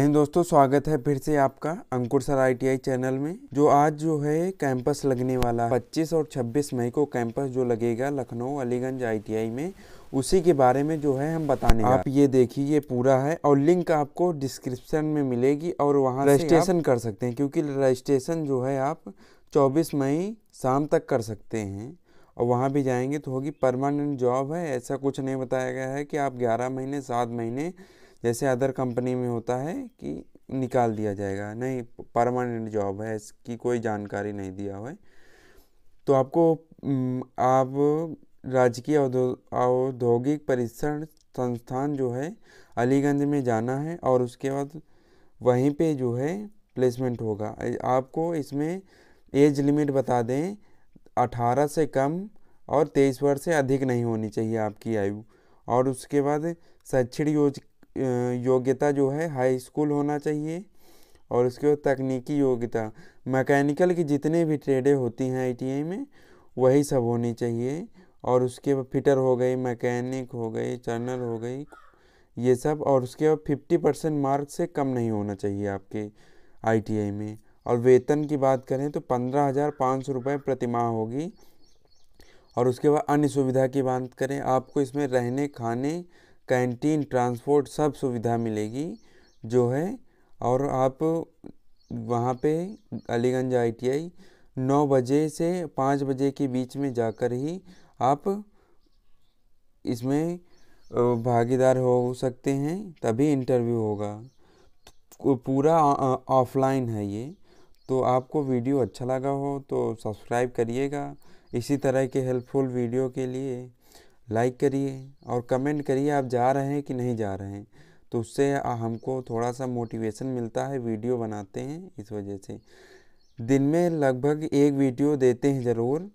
हिंद दोस्तों स्वागत है फिर से आपका अंकुर सर आईटीआई चैनल में जो आज जो है कैंपस लगने वाला 25 और 26 मई को कैंपस जो लगेगा लखनऊ अलीगंज आईटीआई में उसी के बारे में जो है हम बताने आप ये देखिए ये पूरा है और लिंक आपको डिस्क्रिप्शन में मिलेगी और वहाँ रजिस्ट्रेशन कर सकते हैं क्योंकि रजिस्ट्रेशन जो है आप चौबीस मई शाम तक कर सकते हैं और वहाँ भी जाएंगे तो होगी परमानेंट जॉब है ऐसा कुछ नहीं बताया गया है कि आप ग्यारह महीने सात महीने जैसे अदर कंपनी में होता है कि निकाल दिया जाएगा नहीं परमानेंट जॉब है इसकी कोई जानकारी नहीं दिया हुआ है तो आपको हम्म, आप राजकीय औद्योगिक परीक्षण संस्थान जो है अलीगंज में जाना है और उसके बाद वहीं पे जो है प्लेसमेंट होगा आपको इसमें एज लिमिट बता दें 18 से कम और 23 वर्ष से अधिक नहीं होनी चाहिए आपकी आयु और उसके बाद शैक्षणिक योज योग्यता जो है हाई स्कूल होना चाहिए और उसके बाद तकनीकी योग्यता मैकेनिकल की जितने भी ट्रेडें होती हैं आई में वही सब होनी चाहिए और उसके बाद फिटर हो गई मैकेनिक हो गई चैनल हो गई ये सब और उसके बाद फिफ्टी परसेंट मार्क से कम नहीं होना चाहिए आपके आईटीआई में और वेतन की बात करें तो पंद्रह हज़ार पाँच सौ रुपये प्रतिमाह होगी और उसके बाद अन्य सुविधा की बात करें आपको इसमें रहने खाने कैंटीन ट्रांसपोर्ट सब सुविधा मिलेगी जो है और आप वहाँ पे अलीगंज आईटीआई नौ बजे से पाँच बजे के बीच में जाकर ही आप इसमें भागीदार हो सकते हैं तभी इंटरव्यू होगा तो पूरा ऑफलाइन है ये तो आपको वीडियो अच्छा लगा हो तो सब्सक्राइब करिएगा इसी तरह के हेल्पफुल वीडियो के लिए लाइक करिए और कमेंट करिए आप जा रहे हैं कि नहीं जा रहे हैं तो उससे हमको थोड़ा सा मोटिवेशन मिलता है वीडियो बनाते हैं इस वजह से दिन में लगभग एक वीडियो देते हैं ज़रूर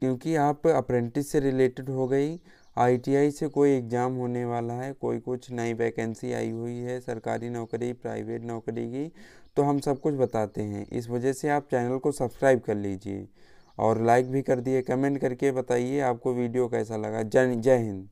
क्योंकि आप अप्रेंटिस से रिलेटेड हो गई आईटीआई से कोई एग्ज़ाम होने वाला है कोई कुछ नई वैकेंसी आई हुई है सरकारी नौकरी प्राइवेट नौकरी की तो हम सब कुछ बताते हैं इस वजह से आप चैनल को सब्सक्राइब कर लीजिए और लाइक भी कर दिए कमेंट करके बताइए आपको वीडियो कैसा लगा जय जय हिंद